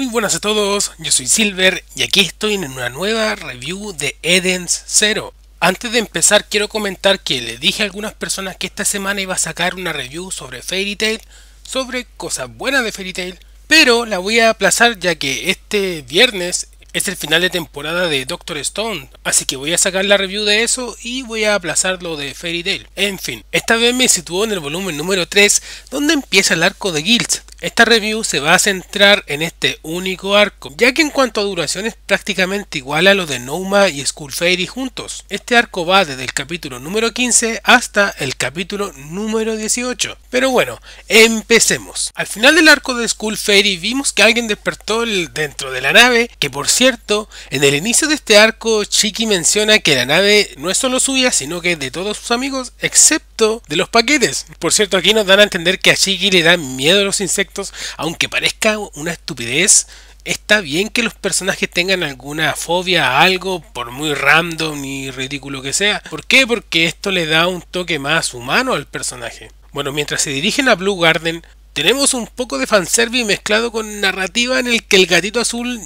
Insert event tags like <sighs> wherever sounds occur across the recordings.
Muy buenas a todos, yo soy Silver y aquí estoy en una nueva review de Edens Zero. Antes de empezar quiero comentar que le dije a algunas personas que esta semana iba a sacar una review sobre Fairy Tail, sobre cosas buenas de Fairy Tail, pero la voy a aplazar ya que este viernes es el final de temporada de Doctor Stone, así que voy a sacar la review de eso y voy a aplazar lo de Fairy Tail. En fin, esta vez me situó en el volumen número 3, donde empieza el arco de Guilds. Esta review se va a centrar en este único arco, ya que en cuanto a duración es prácticamente igual a lo de Nouma y Skull Fairy juntos. Este arco va desde el capítulo número 15 hasta el capítulo número 18. Pero bueno, empecemos. Al final del arco de Skull Fairy vimos que alguien despertó dentro de la nave, que por cierto, en el inicio de este arco Chiki menciona que la nave no es solo suya, sino que de todos sus amigos, excepto de los paquetes. Por cierto, aquí nos dan a entender que a Chiki le dan miedo a los insectos aunque parezca una estupidez, está bien que los personajes tengan alguna fobia a algo, por muy random y ridículo que sea. ¿Por qué? Porque esto le da un toque más humano al personaje. Bueno, mientras se dirigen a Blue Garden, tenemos un poco de fanservice mezclado con narrativa en el que el gatito azul,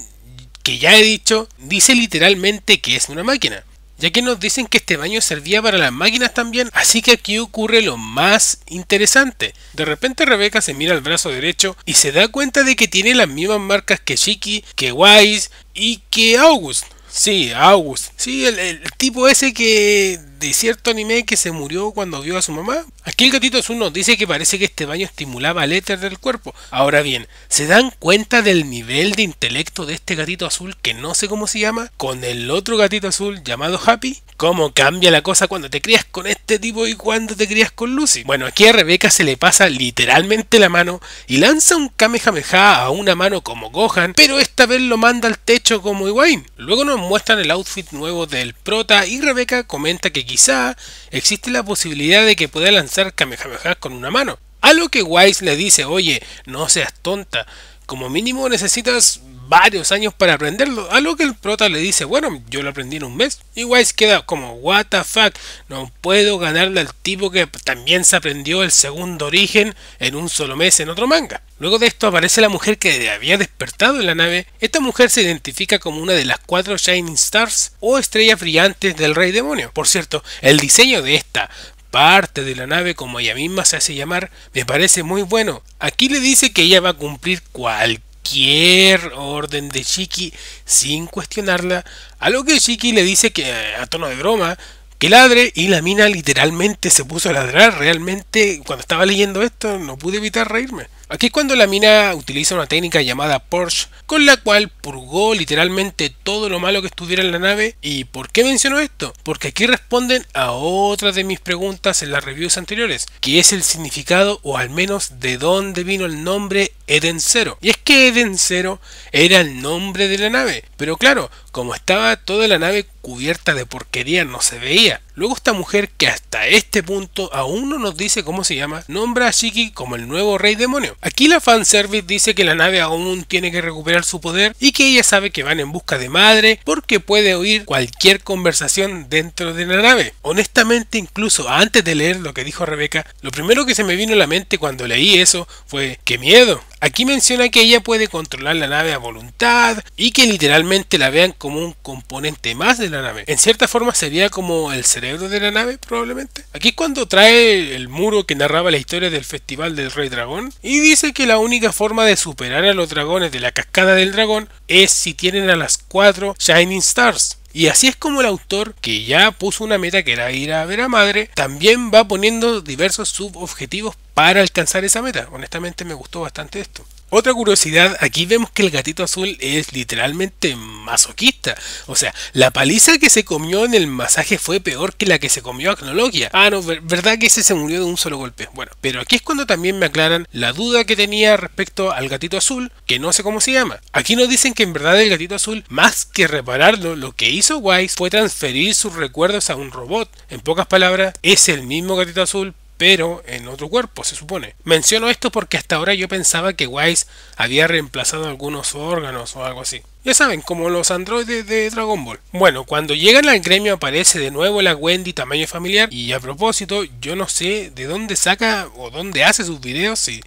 que ya he dicho, dice literalmente que es una máquina ya que nos dicen que este baño servía para las máquinas también, así que aquí ocurre lo más interesante. De repente Rebeca se mira al brazo derecho y se da cuenta de que tiene las mismas marcas que Chiki, que Wise y que August. Sí, August. Sí, el tipo ese que de cierto anime que se murió cuando vio a su mamá. Aquí el gatito Azul nos dice que parece que este baño estimulaba el éter del cuerpo. Ahora bien, ¿se dan cuenta del nivel de intelecto de este gatito azul que no sé cómo se llama? Con el otro gatito azul llamado Happy. ¿Cómo cambia la cosa cuando te crías con este tipo y cuando te crías con Lucy? Bueno, aquí a Rebeca se le pasa literalmente la mano y lanza un Kamehameha a una mano como Gohan, pero esta vez lo manda al techo como Iwain. Luego nos muestran el outfit nuevo del prota y Rebeca comenta que quizá existe la posibilidad de que pueda lanzar Kamehameha con una mano. A lo que Wise le dice, oye, no seas tonta, como mínimo necesitas varios años para aprenderlo. A lo que el prota le dice, bueno, yo lo aprendí en un mes. Y Wise queda como, what the fuck, no puedo ganarle al tipo que también se aprendió el segundo origen en un solo mes en otro manga. Luego de esto aparece la mujer que había despertado en la nave. Esta mujer se identifica como una de las cuatro Shining Stars o estrellas brillantes del Rey Demonio. Por cierto, el diseño de esta parte de la nave, como ella misma se hace llamar, me parece muy bueno. Aquí le dice que ella va a cumplir cualquier orden de Shiki sin cuestionarla, a lo que Shiki le dice que, eh, a tono de broma, que ladre y la mina literalmente se puso a ladrar. Realmente, cuando estaba leyendo esto, no pude evitar reírme. Aquí es cuando la mina utiliza una técnica llamada Porsche, con la cual purgó literalmente todo lo malo que estuviera en la nave. ¿Y por qué menciono esto? Porque aquí responden a otra de mis preguntas en las reviews anteriores, que es el significado o al menos de dónde vino el nombre Eden Zero. Y es que Eden Zero era el nombre de la nave, pero claro, como estaba toda la nave cubierta de porquería no se veía. Luego esta mujer que hasta este punto aún no nos dice cómo se llama, nombra a Shiki como el nuevo rey demonio. Aquí la fanservice dice que la nave aún tiene que recuperar su poder y que ella sabe que van en busca de madre porque puede oír cualquier conversación dentro de la nave. Honestamente incluso antes de leer lo que dijo Rebeca, lo primero que se me vino a la mente cuando leí eso fue ¡qué miedo! Aquí menciona que ella puede controlar la nave a voluntad y que literalmente la vean como un componente más de la nave. En cierta forma sería como el cerebro de la nave probablemente. Aquí es cuando trae el muro que narraba la historia del festival del rey dragón y dice que la única forma de superar a los dragones de la cascada del dragón es si tienen a las cuatro Shining Stars. Y así es como el autor, que ya puso una meta que era ir a ver a madre, también va poniendo diversos subobjetivos para alcanzar esa meta. Honestamente me gustó bastante esto. Otra curiosidad, aquí vemos que el gatito azul es literalmente masoquista. O sea, la paliza que se comió en el masaje fue peor que la que se comió Acnologia. Ah, no, ver, verdad que ese se murió de un solo golpe. Bueno, pero aquí es cuando también me aclaran la duda que tenía respecto al gatito azul, que no sé cómo se llama. Aquí nos dicen que en verdad el gatito azul, más que repararlo, lo que hizo Wise fue transferir sus recuerdos a un robot. En pocas palabras, es el mismo gatito azul, pero en otro cuerpo, se supone. Menciono esto porque hasta ahora yo pensaba que Wise había reemplazado algunos órganos o algo así. Ya saben, como los androides de Dragon Ball. Bueno, cuando llegan al gremio aparece de nuevo la Wendy tamaño familiar y a propósito, yo no sé de dónde saca o dónde hace sus videos si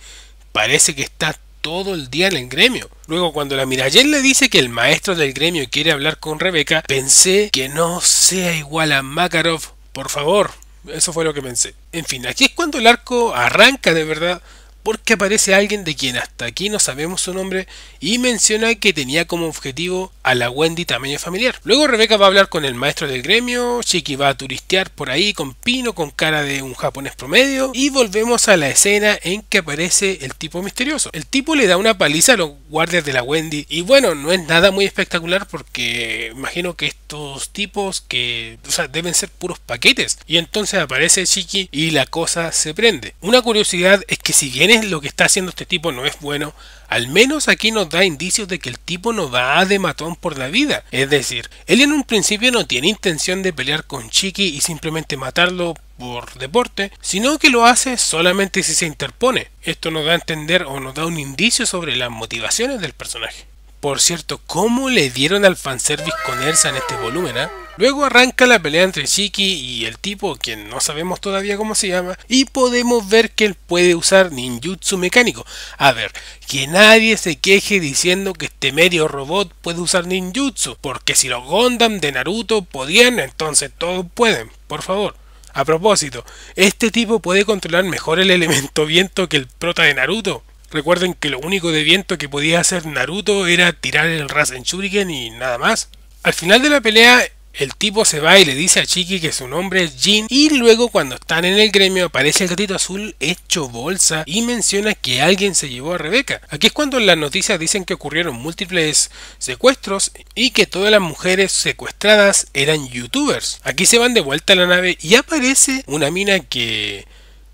parece que está todo el día en el gremio. Luego cuando la Mirayel le dice que el maestro del gremio quiere hablar con Rebeca, pensé que no sea igual a Makarov. Por favor, eso fue lo que pensé. En fin, aquí es cuando el arco arranca de verdad porque aparece alguien de quien hasta aquí no sabemos su nombre y menciona que tenía como objetivo a la Wendy tamaño familiar. Luego Rebeca va a hablar con el maestro del gremio, Chiki va a turistear por ahí con Pino con cara de un japonés promedio y volvemos a la escena en que aparece el tipo misterioso. El tipo le da una paliza a los guardias de la Wendy y bueno, no es nada muy espectacular porque imagino que estos tipos que o sea, deben ser puros paquetes y entonces aparece Chiki y la cosa se prende. Una curiosidad es que si bien lo que está haciendo este tipo no es bueno, al menos aquí nos da indicios de que el tipo no va de matón por la vida. Es decir, él en un principio no tiene intención de pelear con Chiqui y simplemente matarlo por deporte, sino que lo hace solamente si se interpone. Esto nos da a entender o nos da un indicio sobre las motivaciones del personaje. Por cierto, ¿cómo le dieron al fanservice con Elsa en este volumen? Ah? Luego arranca la pelea entre Shiki y el tipo, quien no sabemos todavía cómo se llama, y podemos ver que él puede usar ninjutsu mecánico. A ver, que nadie se queje diciendo que este medio robot puede usar ninjutsu, porque si los gondam de Naruto podían, entonces todos pueden, por favor. A propósito, ¿este tipo puede controlar mejor el elemento viento que el prota de Naruto? Recuerden que lo único de viento que podía hacer Naruto era tirar el Rasen Shuriken y nada más. Al final de la pelea, el tipo se va y le dice a Chiki que su nombre es Jin y luego cuando están en el gremio aparece el gatito azul hecho bolsa y menciona que alguien se llevó a Rebeca. Aquí es cuando las noticias dicen que ocurrieron múltiples secuestros y que todas las mujeres secuestradas eran youtubers. Aquí se van de vuelta a la nave y aparece una mina que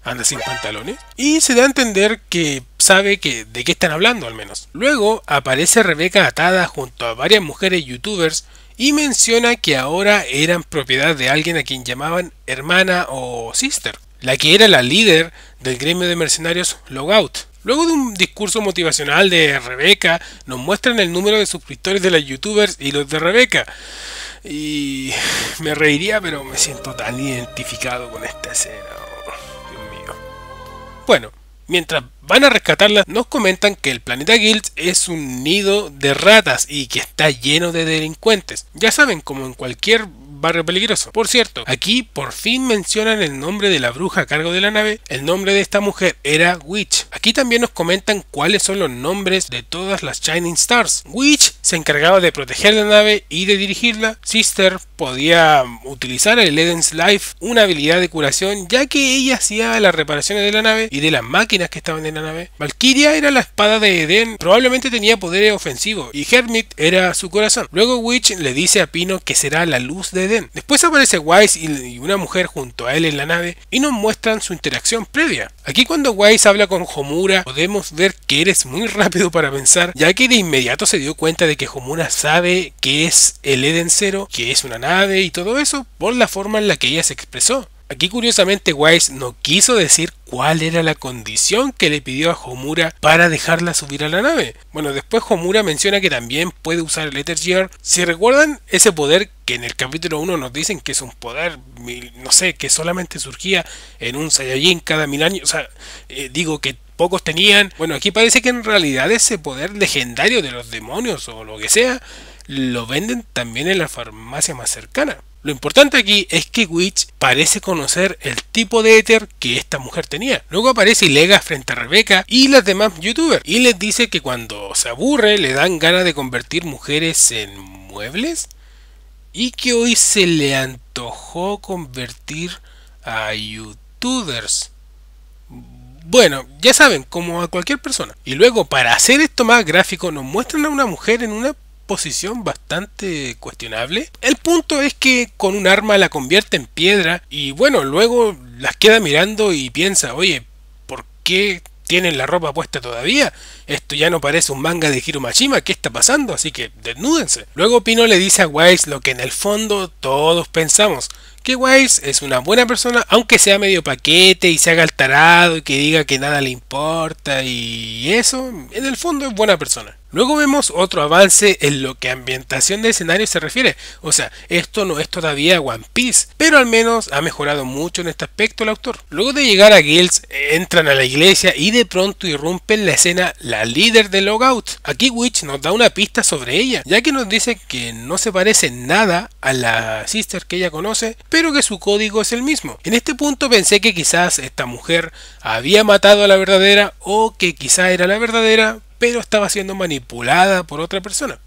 anda sin pantalones. Y se da a entender que sabe que, de qué están hablando al menos. Luego aparece Rebeca atada junto a varias mujeres youtubers y menciona que ahora eran propiedad de alguien a quien llamaban hermana o sister, la que era la líder del gremio de mercenarios Logout. Luego de un discurso motivacional de Rebeca, nos muestran el número de suscriptores de las youtubers y los de Rebeca. Y <sighs> me reiría, pero me siento tan identificado con esta escena. Bueno, mientras van a rescatarla, nos comentan que el planeta Guild es un nido de ratas y que está lleno de delincuentes. Ya saben, como en cualquier Barrio Peligroso. Por cierto, aquí por fin mencionan el nombre de la bruja a cargo de la nave. El nombre de esta mujer era Witch. Aquí también nos comentan cuáles son los nombres de todas las Shining Stars. Witch se encargaba de proteger la nave y de dirigirla. Sister podía utilizar el Eden's Life, una habilidad de curación, ya que ella hacía las reparaciones de la nave y de las máquinas que estaban en la nave. Valkyria era la espada de Eden, probablemente tenía poderes ofensivos, y Hermit era su corazón. Luego Witch le dice a Pino que será la luz de Eden Después aparece Wise y una mujer junto a él en la nave y nos muestran su interacción previa. Aquí cuando Wise habla con Homura podemos ver que eres muy rápido para pensar, ya que de inmediato se dio cuenta de que Homura sabe que es el Eden Zero, que es una nave y todo eso por la forma en la que ella se expresó. Aquí curiosamente Wise no quiso decir cuál era la condición que le pidió a Homura para dejarla subir a la nave. Bueno, después Homura menciona que también puede usar el Ether Gear. Si recuerdan ese poder que en el capítulo 1 nos dicen que es un poder, no sé, que solamente surgía en un Saiyajin cada mil años, o sea, eh, digo que pocos tenían. Bueno, aquí parece que en realidad ese poder legendario de los demonios o lo que sea, lo venden también en la farmacia más cercana. Lo importante aquí es que Witch parece conocer el tipo de éter que esta mujer tenía. Luego aparece y lega frente a Rebeca y las demás youtubers y les dice que cuando se aburre le dan ganas de convertir mujeres en muebles y que hoy se le antojó convertir a youtubers. Bueno, ya saben, como a cualquier persona. Y luego, para hacer esto más gráfico, nos muestran a una mujer en una posición bastante cuestionable. El punto es que con un arma la convierte en piedra y bueno, luego las queda mirando y piensa, oye, ¿por qué tienen la ropa puesta todavía. Esto ya no parece un manga de Hiromashima, ¿qué está pasando? Así que desnúdense. Luego Pino le dice a Wise lo que en el fondo todos pensamos, que Wise es una buena persona, aunque sea medio paquete y se haga el y que diga que nada le importa y eso, en el fondo es buena persona. Luego vemos otro avance en lo que ambientación de escenario se refiere. O sea, esto no es todavía One Piece, pero al menos ha mejorado mucho en este aspecto el autor. Luego de llegar a Guilds, entran a la iglesia y de pronto irrumpe en la escena la líder de Logout. Aquí Witch nos da una pista sobre ella, ya que nos dice que no se parece nada a la sister que ella conoce, pero que su código es el mismo. En este punto pensé que quizás esta mujer había matado a la verdadera o que quizá era la verdadera, pero estaba siendo manipulada por otra persona.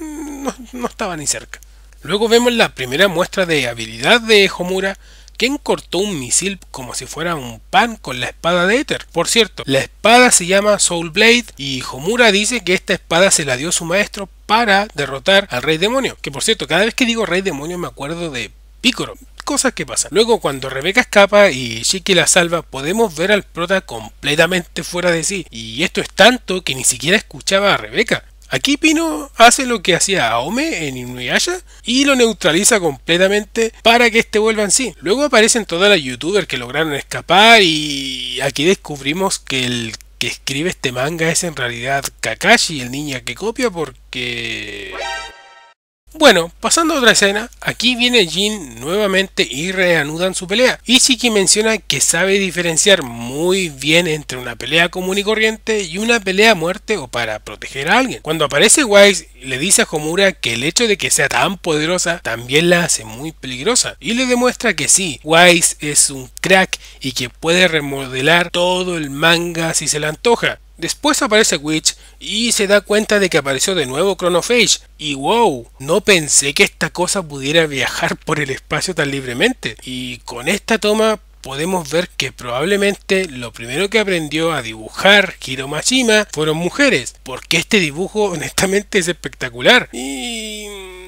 No, estaba ni cerca. Luego vemos la primera muestra de habilidad de Homura, quien cortó un misil como si fuera un pan con la espada de Ether. Por cierto, la espada se llama Soul Blade y Homura dice que esta espada se la dio su maestro para derrotar al rey demonio. Que por cierto, cada vez que digo rey demonio me acuerdo de Picoro cosas que pasan. Luego cuando Rebeca escapa y Shiki la salva, podemos ver al prota completamente fuera de sí. Y esto es tanto que ni siquiera escuchaba a Rebeca. Aquí Pino hace lo que hacía Aome en Inuyasha y lo neutraliza completamente para que este vuelva en sí. Luego aparecen todas las youtubers que lograron escapar y aquí descubrimos que el que escribe este manga es en realidad Kakashi, el niño que copia porque... Bueno, pasando a otra escena, aquí viene Jin nuevamente y reanudan su pelea. Ishiki menciona que sabe diferenciar muy bien entre una pelea común y corriente y una pelea a muerte o para proteger a alguien. Cuando aparece Wise, le dice a Homura que el hecho de que sea tan poderosa también la hace muy peligrosa y le demuestra que sí, Wise es un crack y que puede remodelar todo el manga si se le antoja. Después aparece Witch y se da cuenta de que apareció de nuevo Chronophage, Y wow, no pensé que esta cosa pudiera viajar <laughs> por el espacio tan libremente. Y con esta toma podemos ver que probablemente lo primero que aprendió a dibujar Hiro Mashima fueron mujeres, porque este dibujo <laughs> honestamente es espectacular. Y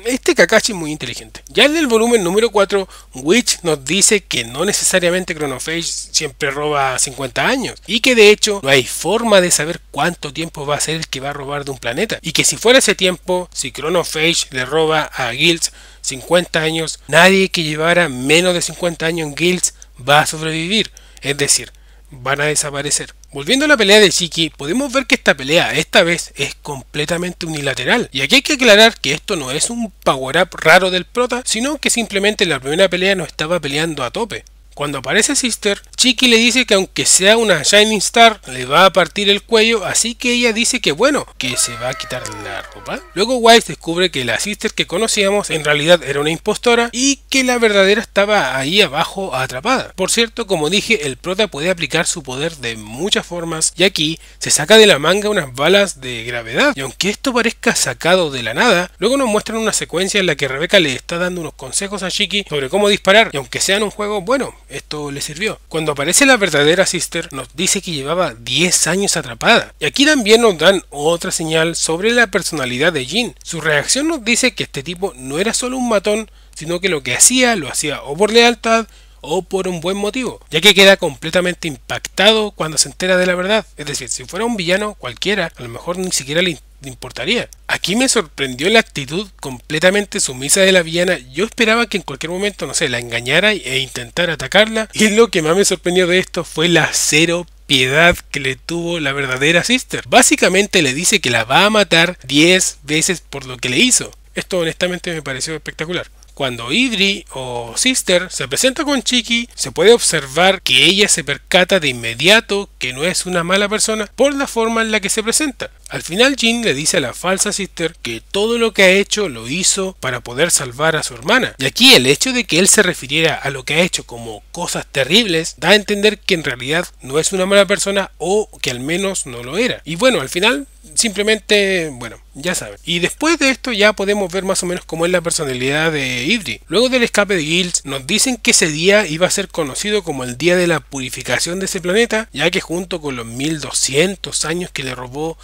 este Kakashi es muy inteligente. Ya en el volumen número 4, Witch nos dice que no necesariamente Chronophage siempre roba 50 años y que de hecho no hay forma de saber cuánto tiempo va a ser el que va a robar de un planeta y que si fuera ese tiempo, si Chronophage le roba a Guilds 50 años, nadie que llevara menos de 50 años en Guilds va a sobrevivir, es decir, van a desaparecer. Volviendo a la pelea de Shiki, podemos ver que esta pelea esta vez es completamente unilateral. Y aquí hay que aclarar que esto no es un power-up raro del prota, sino que simplemente la primera pelea no estaba peleando a tope. Cuando aparece Sister, Chiqui le dice que aunque sea una Shining Star, le va a partir el cuello, así que ella dice que bueno, que se va a quitar la ropa. Luego Wise descubre que la Sister que conocíamos en realidad era una impostora y que la verdadera estaba ahí abajo atrapada. Por cierto, como dije, el prota puede aplicar su poder de muchas formas y aquí se saca de la manga unas balas de gravedad. Y aunque esto parezca sacado de la nada, luego nos muestran una secuencia en la que Rebeca le está dando unos consejos a Chiqui sobre cómo disparar y aunque sea un juego, bueno, esto le sirvió. Cuando aparece la verdadera Sister, nos dice que llevaba 10 años atrapada. Y aquí también nos dan otra señal sobre la personalidad de Jin. Su reacción nos dice que este tipo no era solo un matón, sino que lo que hacía lo hacía o por lealtad o por un buen motivo, ya que queda completamente impactado cuando se entera de la verdad. Es decir, si fuera un villano cualquiera, a lo mejor ni siquiera le importaría. Aquí me sorprendió la actitud completamente sumisa de la villana. Yo esperaba que en cualquier momento, no sé, la engañara e intentara atacarla. Y lo que más me sorprendió de esto fue la cero piedad que le tuvo la verdadera Sister. Básicamente le dice que la va a matar 10 veces por lo que le hizo. Esto honestamente me pareció espectacular. Cuando Idri o Sister se presenta con Chiqui, se puede observar que ella se percata de inmediato que no es una mala persona por la forma en la que se presenta. Al final Jin le dice a la falsa sister que todo lo que ha hecho lo hizo para poder salvar a su hermana. Y aquí el hecho de que él se refiriera a lo que ha hecho como cosas terribles da a entender que en realidad no es una mala persona o que al menos no lo era. Y bueno, al final simplemente, bueno, ya saben. Y después de esto ya podemos ver más o menos cómo es la personalidad de Ivry. Luego del escape de Gills nos dicen que ese día iba a ser conocido como el día de la purificación de ese planeta, ya que junto con los 1200 años que le robó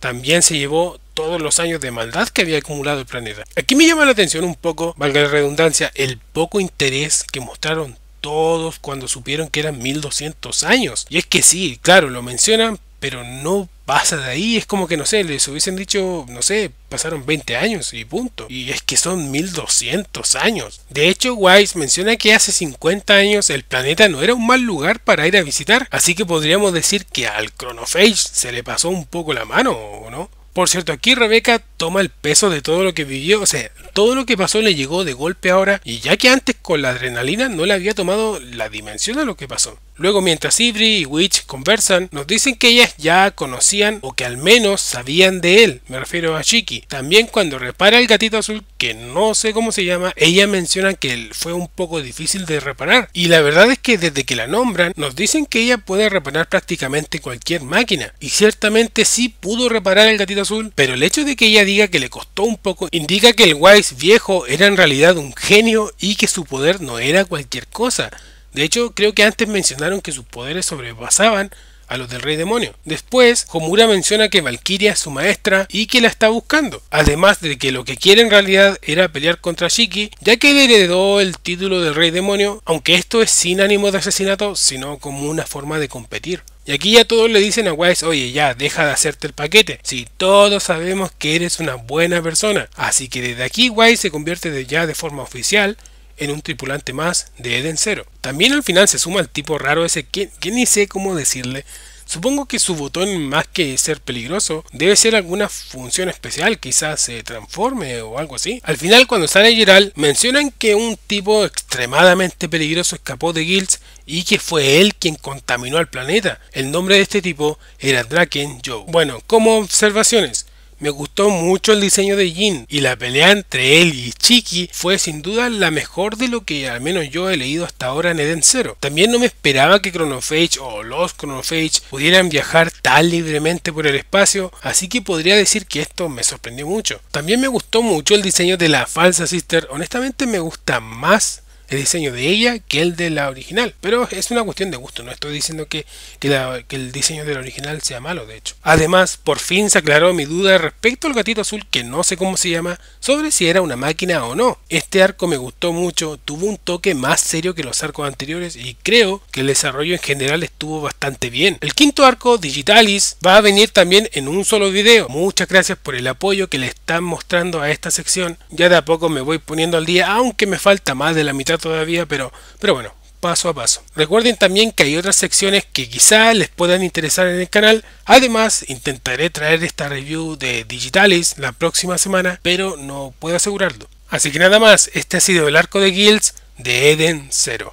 también se llevó todos los años de maldad que había acumulado el planeta. Aquí me llama la atención un poco, valga la redundancia, el poco interés que mostraron todos cuando supieron que eran 1200 años. Y es que sí, claro, lo mencionan, pero no pasa de ahí, es como que no sé, les hubiesen dicho, no sé, pasaron 20 años y punto. Y es que son 1200 años. De hecho, Wise menciona que hace 50 años el planeta no era un mal lugar para ir a visitar, así que podríamos decir que al Chronophage se le pasó un poco la mano, ¿o no? Por cierto, aquí Rebeca toma el peso de todo lo que vivió, o sea, todo lo que pasó le llegó de golpe ahora, y ya que antes con la adrenalina no le había tomado la dimensión a lo que pasó. Luego mientras Ivry y Witch conversan, nos dicen que ellas ya conocían o que al menos sabían de él, me refiero a Shiki. También cuando repara el gatito azul, que no sé cómo se llama, ella menciona que él fue un poco difícil de reparar. Y la verdad es que desde que la nombran, nos dicen que ella puede reparar prácticamente cualquier máquina. Y ciertamente sí pudo reparar el gatito azul, pero el hecho de que ella diga que le costó un poco indica que el guay viejo era en realidad un genio y que su poder no era cualquier cosa. De hecho, creo que antes mencionaron que sus poderes sobrepasaban a los del rey demonio. Después, Homura menciona que Valkyria es su maestra y que la está buscando. Además de que lo que quiere en realidad era pelear contra Shiki, ya que le heredó el título del rey demonio, aunque esto es sin ánimo de asesinato, sino como una forma de competir. Y aquí ya todos le dicen a Wise, oye, ya, deja de hacerte el paquete. Si todos sabemos que eres una buena persona. Así que desde aquí Wise se convierte ya de forma oficial en un tripulante más de Eden Zero. También al final se suma el tipo raro ese que ni sé cómo decirle, Supongo que su botón, más que ser peligroso, debe ser alguna función especial, quizás se transforme o algo así. Al final, cuando sale Gerald, mencionan que un tipo extremadamente peligroso escapó de Guilds y que fue él quien contaminó al planeta. El nombre de este tipo era Draken Joe. Bueno, como observaciones, me gustó mucho el diseño de Jin y la pelea entre él y Chiki fue sin duda la mejor de lo que al menos yo he leído hasta ahora en Eden Zero. También no me esperaba que Chronophage o los Chronophage pudieran viajar tan libremente por el espacio, así que podría decir que esto me sorprendió mucho. También me gustó mucho el diseño de la falsa Sister, honestamente me gusta más el diseño de ella que el de la original. Pero es una cuestión de gusto, no estoy diciendo que, el diseño de la original sea malo, de hecho. Además, por fin se aclaró mi duda respecto al gatito azul, que no sé cómo se llama, sobre si era una máquina o no. Este arco me gustó mucho, tuvo un toque más serio que los arcos anteriores y creo que el desarrollo en general estuvo bastante bien. El quinto arco, Digitalis, va a venir también en un solo video. Muchas gracias por el apoyo que le están mostrando a esta sección. Ya de a poco me voy poniendo al día, aunque me falta más de la mitad todavía, pero, pero bueno, paso a paso. Recuerden también que hay otras secciones que quizá les puedan interesar en el canal. Además, intentaré traer esta review de Digitalis la próxima semana, pero no puedo asegurarlo. Así que nada más, este ha sido el arco de guilds de Eden 0.